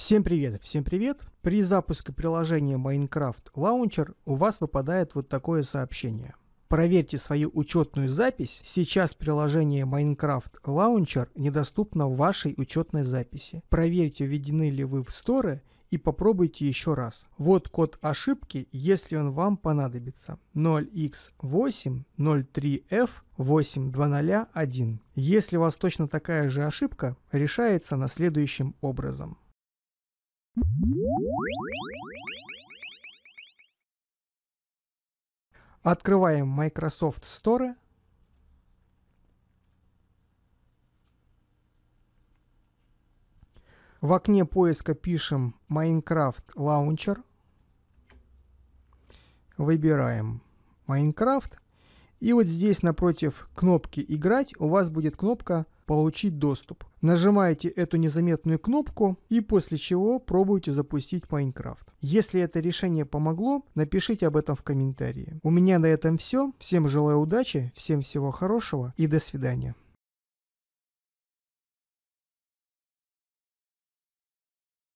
Всем привет, всем привет! При запуске приложения Minecraft Launcher у вас выпадает вот такое сообщение. Проверьте свою учетную запись. Сейчас приложение Minecraft Launcher недоступно в вашей учетной записи. Проверьте, введены ли вы в сторы и попробуйте еще раз. Вот код ошибки, если он вам понадобится. 0x803f8201. Если у вас точно такая же ошибка, решается на следующим образом. Открываем Microsoft Store. В окне поиска пишем Minecraft Launcher. Выбираем Minecraft. И вот здесь напротив кнопки «Играть» у вас будет кнопка получить доступ. Нажимаете эту незаметную кнопку и после чего пробуйте запустить Майнкрафт. Если это решение помогло, напишите об этом в комментарии. У меня на этом все. Всем желаю удачи, всем всего хорошего и до свидания.